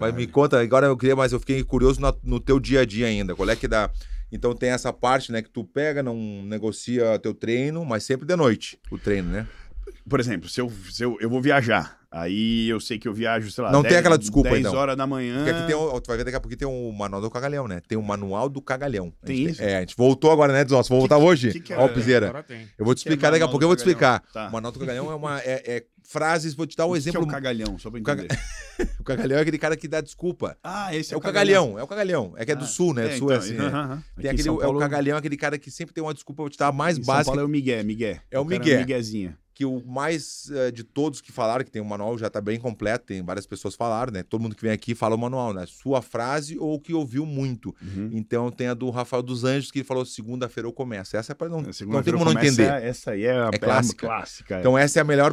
Mas me conta, agora eu queria mas eu fiquei curioso no, no teu dia a dia ainda. Qual é que dá? Então tem essa parte, né, que tu pega, não negocia teu treino, mas sempre de noite o treino, né? por exemplo, se eu, se eu, eu vou viajar, aí eu sei que eu viajo, sei lá, não 10, tem aquela desculpa 10 então. horas da manhã. Porque aqui tem, um, tu vai ver daqui a pouco tem um manual do cagalhão, né? Tem um manual do cagalhão. Tem isso? É, a gente voltou agora, né, Desó? Vou voltar que, hoje. Que, que é, Ó, Piseira. Eu vou te explicar é daqui a pouco, eu vou te explicar. Tá. O manual do cagalhão é uma. É, é frases, vou te dar um o exemplo. Que é o cagalhão, só pra entender. o cagalhão é aquele cara que dá desculpa. Ah, esse é, é o cagalhão. cagalhão. É o cagalhão. É que é do ah, sul, né? do é, sul então, é assim. Uh -huh. né? Tem aquele, Paulo... É o cagalhão, é aquele cara que sempre tem uma desculpa, vou te dar a mais básica. São Paulo é o Miguel, Miguel. É o, Miguel. É Miguezinha que o mais é, de todos que falaram, que tem o um manual já está bem completo, tem várias pessoas falaram, né? Todo mundo que vem aqui fala o manual, né? Sua frase ou que ouviu muito. Uhum. Então tem a do Rafael dos Anjos, que ele falou segunda-feira eu começo. Essa é para não, é, não ter como não entender. A, essa aí é, a, é, é clássica. clássica é. Então essa é a melhor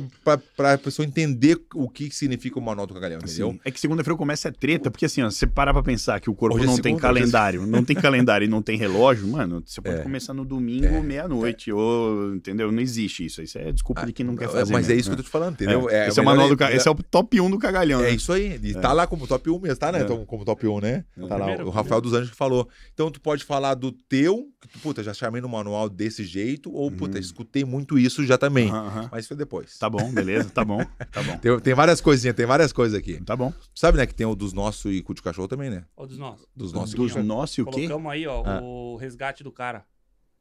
para a pessoa entender o que significa o manual do Cagalhão, entendeu? é que segunda-feira eu começo é treta, porque assim, ó, você parar para pensar que o corpo não tem calendário, não tem calendário e não tem relógio, mano, você pode começar no domingo, meia-noite, ou entendeu? Não existe isso. Isso é desculpa ah, de quem não quer é, fazer. Mas mesmo. é isso que eu tô né? te falando, entendeu? É. é esse, é o manual do, esse é o top 1 do cagalhão. É né? isso aí. E é. tá lá como top 1 mesmo, tá, né? como top 1, né? Tá lá. O Rafael dos Anjos que falou. Então tu pode falar do teu, que tu, puta, já chamei no manual desse jeito, ou, uhum. puta, escutei muito isso já também. Mas foi depois. Tá bom, beleza, tá bom. Tá bom. Tem, tem, várias coisinhas, tem várias coisas aqui. Tá bom. Sabe, né, que tem o dos nossos e cu de cachorro também, né? O dos nossos. Dos nossos. Dos nossos e o quê? Colocamos aí, ó, ah. o resgate do cara.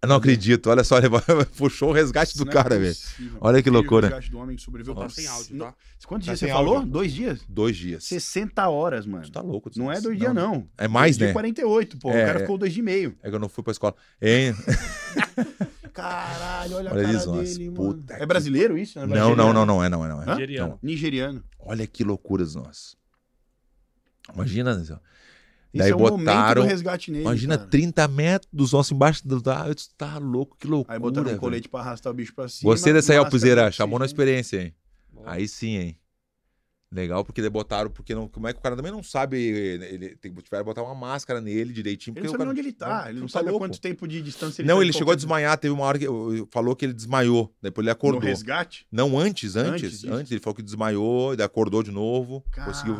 Eu não acredito. Olha só, ele puxou o resgate do é cara, é velho. Olha que loucura. O resgate do homem que sobreviveu. Tá sem áudio, tá? Quantos tá dias você áudio, falou? Dois dias? Dois dias. 60 horas, mano. Tu tá louco. Tu não é dois dias, não. É mais, dois né? 48, pô. É, o cara é. ficou dois dias e meio. É que eu não fui pra escola. Hein? Caralho, olha, olha a cara dele, puta É brasileiro isso? Né? Não, é não, não, não, é, não, é, não. É. Nigeriano. Nigeriano. Olha que loucuras nós. Imagina, e Daí é botaram. Nele, imagina cara. 30 metros, ossos embaixo do. Ah, eu disse, tá louco, que loucura. Aí botaram um colete pra arrastar o bicho pra cima. Gostei dessa aí, Alpuzeira. Chamou na experiência, hein? Bom. Aí sim, hein? Legal, porque botaram, porque não, como é que o cara também não sabe, ele tem que botar uma máscara nele direitinho. ele não sabe cara, onde ele tá, ele não, não tá sabe tá quanto tempo de distância ele Não, tá ele chegou a desmaiar, teve uma hora que eh, eh, falou que ele desmaiou, depois ele acordou. No resgate? Não, antes, antes, antes, antes ele falou que desmaiou, ele acordou de novo, Car... conseguiu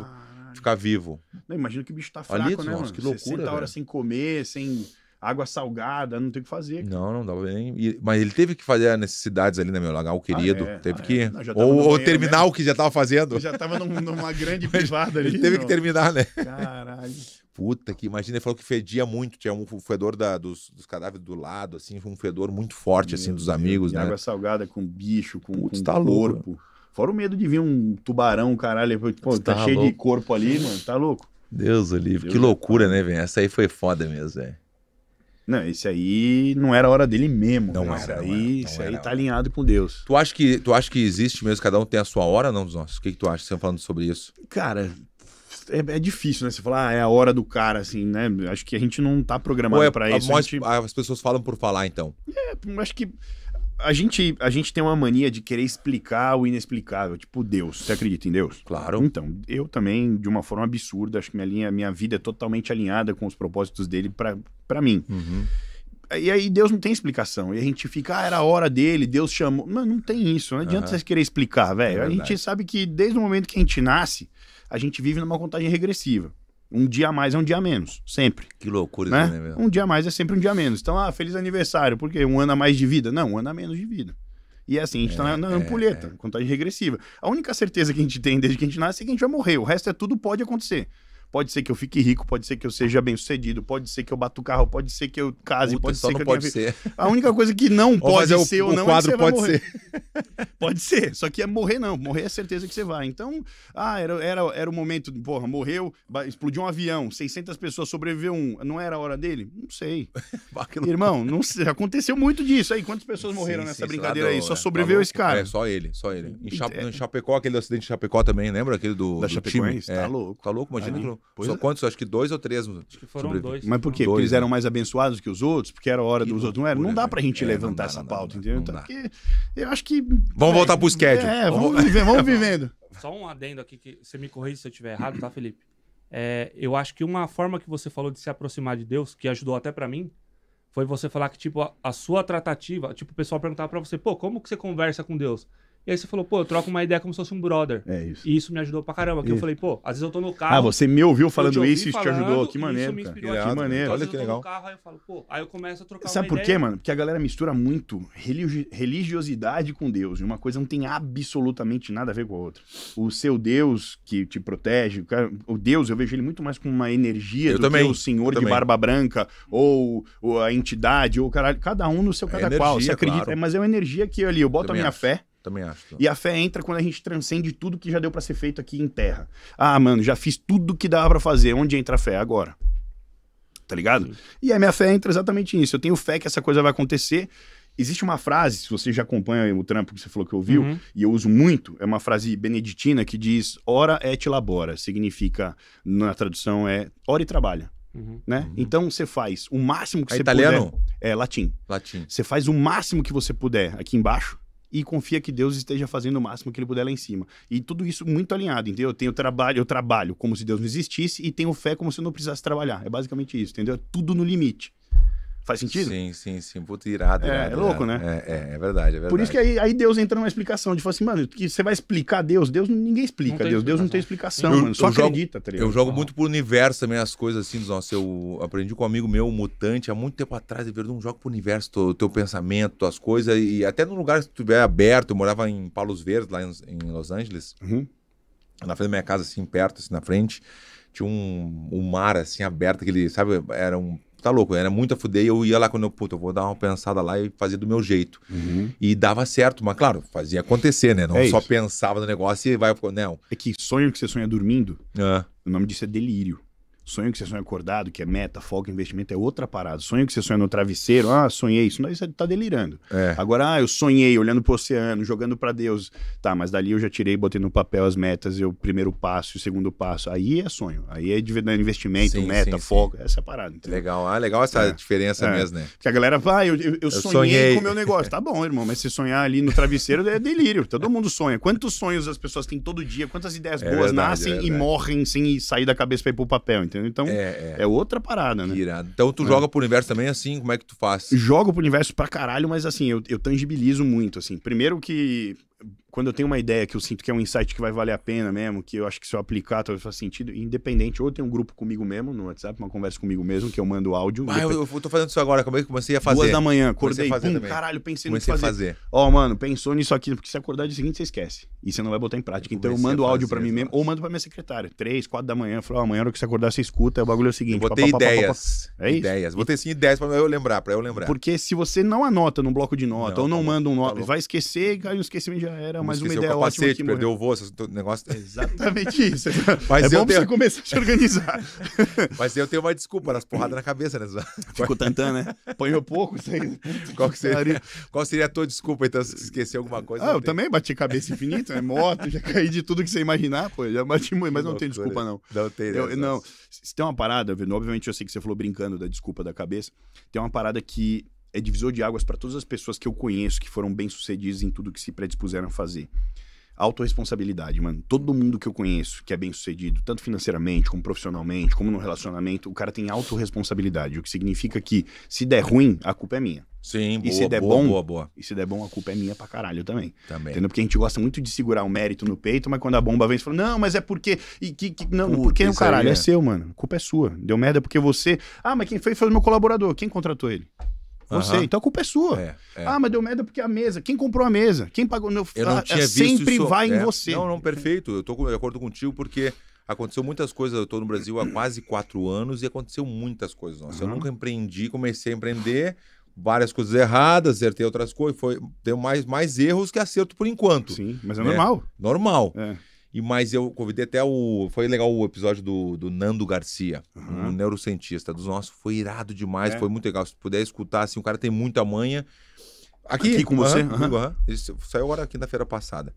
Ficar vivo. Não, imagina que o bicho tá fraco, Ali, né, nossa, mano? Que loucura, 60 tá horas sem comer, sem água salgada, não tem o que fazer. Cara. Não, não dá bem. mas ele teve que fazer as necessidades ali, né, meu? Lagar o ah, querido. Ah, é, teve ah, que. É. Não, ou, ou terminar né? o que já tava fazendo. Eu já tava num, numa grande privada ali. Ele teve não. que terminar, né? Caralho. Puta que imagina, ele falou que fedia muito, tinha um fedor da, dos, dos cadáveres do lado, assim, um fedor muito forte, assim, meu assim, dos amigos, Deus. né? E água salgada com bicho, com, Putz, com tá corpo. Louco. Fora o medo de vir um tubarão, caralho, pô, tá, tá cheio louco. de corpo ali, mano, tá louco. Deus o livre, que loucura, né, velho? Essa aí foi foda mesmo, velho. Não, esse aí não era a hora dele mesmo. Não, era, aí, não era. Isso não aí era. tá alinhado com Deus. Tu acha, que, tu acha que existe mesmo, cada um tem a sua hora, não dos nossos? O que, que tu acha, você tá falando sobre isso? Cara, é, é, difícil, né? Você falar, ah, é a hora do cara, assim, né? Acho que a gente não tá programado Ou é, para isso. A, gente... As pessoas falam por falar, então. É, acho que a gente, a gente tem uma mania de querer explicar o inexplicável, tipo Deus. Você acredita em Deus? Claro. Então, eu também, de uma forma absurda, acho que minha, linha, minha vida é totalmente alinhada com os propósitos dele para mim. Uhum. E aí Deus não tem explicação. E a gente fica, ah, era a hora dele, Deus chamou. Não, não tem isso. Não adianta uhum. você querer explicar, velho. É a gente sabe que desde o momento que a gente nasce, a gente vive numa contagem regressiva. Um dia a mais é um dia a menos, sempre. Que loucura né? isso, né? Um dia a mais é sempre um dia a menos. Então, ah, feliz aniversário, porque um ano a mais de vida. Não, um ano a menos de vida. E é assim, a gente tá é, tá na, na é, ampulheta, é. contagem é. tá regressiva. A única certeza que a gente tem desde que a gente nasce é que a gente vai morrer. O resto é tudo pode acontecer. Pode ser que eu fique rico, pode ser que eu seja bem sucedido, pode ser que eu bato o carro, pode ser que eu case, Puta, pode ser que eu pode ser. A única coisa que não pode é ser ou não é quadro é que você pode ser. pode ser, só que é morrer não. Morrer é certeza que você vai. Então, ah, era, era, era o momento, porra, morreu, explodiu um avião, 600 pessoas sobreviveu um. Não era a hora dele? Não sei. Irmão, não sei. aconteceu muito disso aí. Quantas pessoas morreram sim, nessa sim, brincadeira aí? só tá sobreviveu é, esse cara. É, só ele, só ele. Em, Chape, é. em Chapecó, aquele acidente de Chapecó também, lembra? Aquele do, da do Chapecó, time. Tá é, tá louco. Tá louco, imagina. Aí. Pois Só é. quantos? Acho que dois ou três. Acho que foram sobrevive. dois. Mas por quê? porque eles né? eram mais abençoados que os outros? Porque era hora que dos outros. Não, era. não dá pra né? gente é, levantar dá, essa pauta, dá, entendeu? Então, porque eu acho que. Vamos voltar pro é, schedule. É, vamos, viver, vamos vivendo. Só um adendo aqui, que você me corrija se eu estiver errado, tá, Felipe? É, eu acho que uma forma que você falou de se aproximar de Deus, que ajudou até para mim, foi você falar que, tipo, a, a sua tratativa, tipo, o pessoal perguntava para você, pô, como que você conversa com Deus? E aí você falou, pô, eu troco uma ideia como se fosse um brother. É isso. E isso me ajudou pra caramba. Porque eu falei, pô, às vezes eu tô no carro. Ah, você me ouviu falando isso e te ajudou. Que maneiro. Isso me inspirou cara. Que maneiro. Então, Olha que legal. Eu tô no carro, aí eu falo, pô, aí eu começo a trocar Sabe por quê, mano? Porque a galera mistura muito religiosidade com Deus. E uma coisa não tem absolutamente nada a ver com a outra. O seu Deus que te protege, o Deus, eu vejo ele muito mais com uma energia eu do também. que o senhor de barba branca ou, ou, a entidade ou caralho. Cada um no seu cada é energia, qual. Você acredita, claro. É, mas é uma energia que ali eu boto a minha acho. fé também acho. E a fé entra quando a gente transcende tudo que já deu para ser feito aqui em terra. Ah, mano, já fiz tudo que dava para fazer. Onde entra a fé? Agora. Tá ligado? Sim. E a minha fé entra exatamente nisso. Eu tenho fé que essa coisa vai acontecer. Existe uma frase, se você já acompanha o trampo que você falou que ouviu, uhum. e eu uso muito, é uma frase beneditina que diz ora et labora. Significa, na tradução, é ora e trabalha. Uhum, né? Uhum. Então você faz o máximo que é você italiano? puder. É latim. Latim. Você faz o máximo que você puder aqui embaixo e confia que Deus esteja fazendo o máximo que ele puder lá em cima. E tudo isso muito alinhado, entendeu? Eu tenho trabalho, eu trabalho como se Deus não existisse e tenho fé como se eu não precisasse trabalhar. É basicamente isso, entendeu? É tudo no limite. Faz sentido? Sim, sim, sim. Puta, irado, irado, é, irado. É, louco, né? É, é, é, verdade, é verdade. Por isso que aí, aí Deus entra numa explicação. De falar assim, mano, que você vai explicar Deus? Deus ninguém explica. Deus, Deus não tem explicação, eu, mano. Só eu acredita, jogo, tá Eu jogo muito pro universo também as coisas assim. Nossa, eu aprendi com um amigo meu, um mutante, há muito tempo atrás. Ele verdade não joga pro universo o teu pensamento, as coisas. E até num lugar que estiver aberto. Eu morava em Palos Verdes, lá em, em Los Angeles. Uhum. Na frente da minha casa, assim, perto, assim, na frente. Tinha um, um mar, assim, aberto. Aquele, sabe, era um tá louco, era muito a fuder. Eu ia lá quando eu, puta, eu vou dar uma pensada lá e fazer do meu jeito. Uhum. E dava certo, mas claro, fazia acontecer, né? Não é só isso. pensava no negócio e vai. Não. É que sonho que você sonha é dormindo, é. o nome disso é delírio. Sonho que você sonha acordado, que é meta, foco, investimento, é outra parada. Sonho que você sonha no travesseiro, ah, sonhei isso. Não, você tá delirando. É. Agora, ah, eu sonhei olhando pro oceano, jogando para Deus. Tá, mas dali eu já tirei, botei no papel as metas, e o primeiro passo e o segundo passo. Aí é sonho. Aí é, é investimento, sim, meta, sim, foco. Sim. Essa é a parada. Entendeu? Legal, ah, legal essa é. diferença é. mesmo, né? Porque a galera vai, ah, eu, eu, eu, sonhei, sonhei. com o meu negócio. tá bom, irmão, mas se sonhar ali no travesseiro é delírio. Todo mundo sonha. Quantos sonhos as pessoas têm todo dia? Quantas ideias é boas verdade, nascem é e morrem sem sair da cabeça pra ir pro papel? entendeu? Então, é, é. é outra parada, né? Irado. Então, tu é. joga pro universo também assim? Como é que tu faz? Jogo pro universo pra caralho, mas assim, eu, eu tangibilizo muito, assim. Primeiro que quando eu tenho uma ideia que eu sinto que é um insight que vai valer a pena mesmo, que eu acho que se eu aplicar talvez faça sentido, independente, ou tem um grupo comigo mesmo no WhatsApp, uma conversa comigo mesmo, que eu mando áudio. Ah, eu, eu tô fazendo isso agora, como é que comecei a fazer? Duas da manhã, acordei, pum, caralho, pensei comecei nisso fazer. Ó, oh, mano, pensou nisso aqui, porque se acordar de seguinte, você esquece. E você não vai botar em prática. Eu então eu mando áudio para mim mesmo, ou mando para minha secretária, três, quatro da manhã, falo, ó, oh, amanhã hora que você acordar, você escuta, o bagulho é o seguinte. Eu botei pá, ideias. Pá, pá, é isso? Ideias. Botei sim ideias pra eu lembrar, para eu lembrar. Porque se você não anota num bloco de nota, não, ou não tá manda um tá nota, tá vai esquecer, e o esquecimento já era não, mas uma ideia o capacete, perdeu o voo, esse negócio. Exatamente isso. mas é bom tenho... você começar a se organizar. mas eu tenho uma desculpa, nas porradas na cabeça, né? Ficou tentando, né? Apanhou pouco isso aí. Qual, seria... Qual seria a tua desculpa, então, se esquecer alguma coisa? Ah, eu tem. também bati cabeça infinita, né? Moto, já caí de tudo que você imaginar, pô. Já bati muito, mas não, não tem desculpa, não. Não tem, né, eu, Não. Se tem uma parada, obviamente eu sei que você falou brincando da desculpa da cabeça. Tem uma parada que é divisor de águas para todas as pessoas que eu conheço que foram bem-sucedidas em tudo que se predispuseram a fazer. Autoresponsabilidade, mano. Todo mundo que eu conheço que é bem-sucedido, tanto financeiramente, como profissionalmente, como no relacionamento, o cara tem autorresponsabilidade, o que significa que se der ruim, a culpa é minha. Sim, boa, e se der boa, bom, boa, boa. E se der bom, a culpa é minha pra caralho também. Também. Entendeu? Porque a gente gosta muito de segurar o mérito no peito, mas quando a bomba vem, você fala, não, mas é porque. E, que, que... não, Puta, porque o caralho é. é seu, mano. A culpa é sua. Deu merda porque você. Ah, mas quem fez foi o meu colaborador. Quem contratou ele? Você, uhum. então a culpa é sua. É, é. Ah, mas deu merda porque a mesa. Quem comprou a mesa? Quem pagou? Meu, eu não ah, tinha sempre isso... vai em é. você. Não, não, perfeito. Eu tô de acordo contigo porque aconteceu muitas coisas. Eu tô no Brasil há quase quatro anos e aconteceu muitas coisas. Nossa, uhum. eu nunca empreendi, comecei a empreender várias coisas erradas, acertei outras coisas, foi deu mais mais erros que acerto por enquanto. Sim, mas é né? normal. Normal. É. E mas eu convidei até o. Foi legal o episódio do, do Nando Garcia, uhum. um neurocientista dos nossos. Foi irado demais, é. foi muito legal. Se puder escutar, assim, o cara tem muita manha. Aqui, Aqui com uhum, você? Uhum. uhum. Ele saiu agora quinta-feira passada.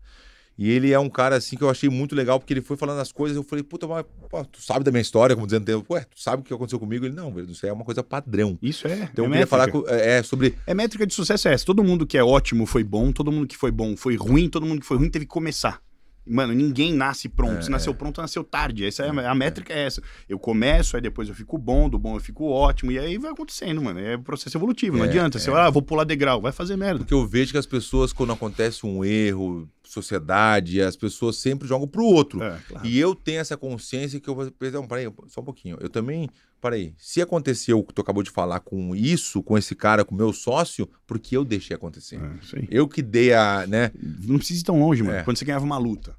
E ele é um cara assim que eu achei muito legal, porque ele foi falando as coisas, eu falei, puta, mas pô, tu sabe da minha história, como dizendo, ué, tu sabe o que aconteceu comigo? Ele, não, isso é uma coisa padrão. Isso é. Então é eu queria métrica. falar com, é, é, sobre. É métrica de sucesso, é essa. Todo mundo que é ótimo foi bom, todo mundo que foi bom foi ruim, todo mundo que foi ruim teve que começar. Mano, ninguém nasce pronto. É. Se nasceu é. pronto, nasceu tarde. Essa é a, a uhum. métrica é essa. Eu começo, aí depois eu fico bom, do bom eu fico ótimo. E aí vai acontecendo, mano. É processo evolutivo, é, não adianta. É. Você, lá, ah, vou pular degrau, vai fazer merda. Porque eu vejo que as pessoas, quando acontece um erro, sociedade, as pessoas sempre jogam pro outro. É, claro. E eu tenho essa consciência que eu vou um, peraí, só um pouquinho. Eu também, peraí, se aconteceu o que tu acabou de falar com isso, com esse cara, com o meu sócio, porque eu deixei acontecer. É, eu que dei a, né? Não precisa ir tão longe, mano. É. Quando você ganhava uma luta,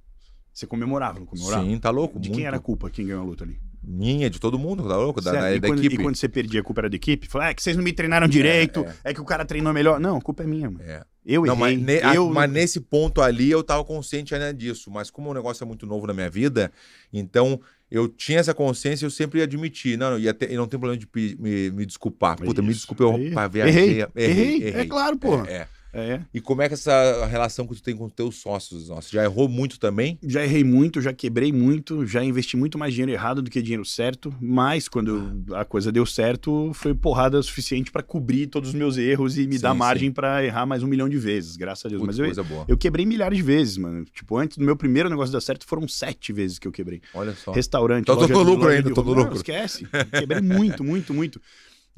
você comemorava, não comemorava? Sim, tá louco. De muito. quem era a culpa quem ganhou a luta ali? Minha, de todo mundo, tá louco? Da, da, e da quando, equipe. E quando você perdia, a culpa era da equipe? fala ah, é que vocês não me treinaram é, direito, é. é, que o cara treinou melhor. Não, a culpa é minha, mano. É. Eu errei. Não, mas, ne, eu... mas nesse ponto ali eu estava consciente ainda disso. Mas como o negócio é muito novo na minha vida, então eu tinha essa consciência eu sempre ia admitir. Não, não, ia ter, não tem problema de me, me desculpar. Puta, Isso, me desculpe eu errei. Errei, errei, errei, É claro, pô. É, é. É, é. E como é que é essa relação que tu tem com os teus sócios? Nossa, já errou muito também? Já errei muito, já quebrei muito, já investi muito mais dinheiro errado do que dinheiro certo, mas quando ah. a coisa deu certo, foi porrada suficiente para cobrir todos os meus erros e me sim, dar margem para errar mais um milhão de vezes, graças a Deus. Puta, mas coisa eu, boa. eu quebrei milhares de vezes, mano. Tipo, antes do meu primeiro negócio dar certo, foram sete vezes que eu quebrei. Olha só. Restaurante, Então tô com lucro ainda, tô com lucro. Não, esquece. Quebrei muito, muito, muito.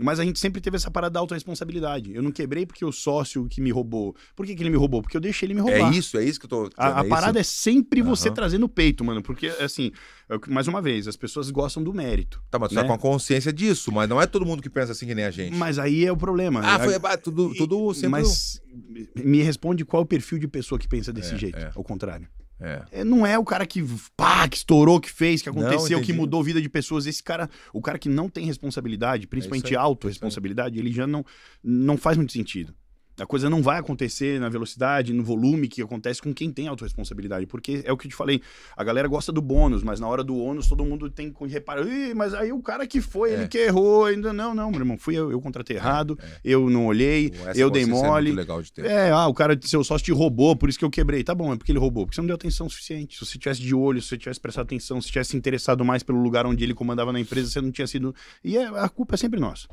Mas a gente sempre teve essa parada da autorresponsabilidade. Eu não quebrei porque o sócio que me roubou. Por que, que ele me roubou? Porque eu deixei ele me roubar. É isso, é isso que eu tô. A, a é parada isso? é sempre uhum. você trazer no peito, mano. Porque, assim, é mais uma vez, as pessoas gostam do mérito. Tá, mas tu tá né? tá com a consciência disso, mas não é todo mundo que pensa assim que nem a gente. Mas aí é o problema. Ah, né? foi, ah, tudo, tudo sempre. Mas me responde qual é o perfil de pessoa que pensa desse é, jeito, é. ao contrário. É. é. Não é o cara que pá, que estourou, que fez, que aconteceu, não, que mudou a vida de pessoas. Esse cara, o cara que não tem responsabilidade, é principalmente é autorresponsabilidade, ele já não, não faz muito sentido. A coisa não vai acontecer na velocidade, no volume que acontece com quem tem autorresponsabilidade. Porque é o que eu te falei, a galera gosta do bônus, mas na hora do ônus todo mundo tem que reparar. Ih, mas aí o cara que foi, é. ele que errou. Ainda não, não, meu irmão, fui eu, eu contratei é, errado, é, é. eu não olhei, eu é dei mole. É, legal de ter. é, ah, o cara, seu sócio te roubou, por isso que eu quebrei. Tá bom, é porque ele roubou, porque você não deu atenção suficiente. Se você tivesse de olho, se você tivesse prestado atenção, se tivesse interessado mais pelo lugar onde ele comandava na empresa, você não tinha sido. E é, a culpa é sempre nossa.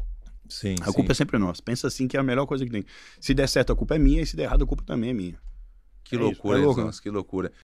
Sim, a culpa sim. é sempre nossa. Pensa assim que é a melhor coisa que tem. Se der certo, a culpa é minha, e se der errado, a culpa também é minha. Que é loucura, isso, é louco, né? que loucura.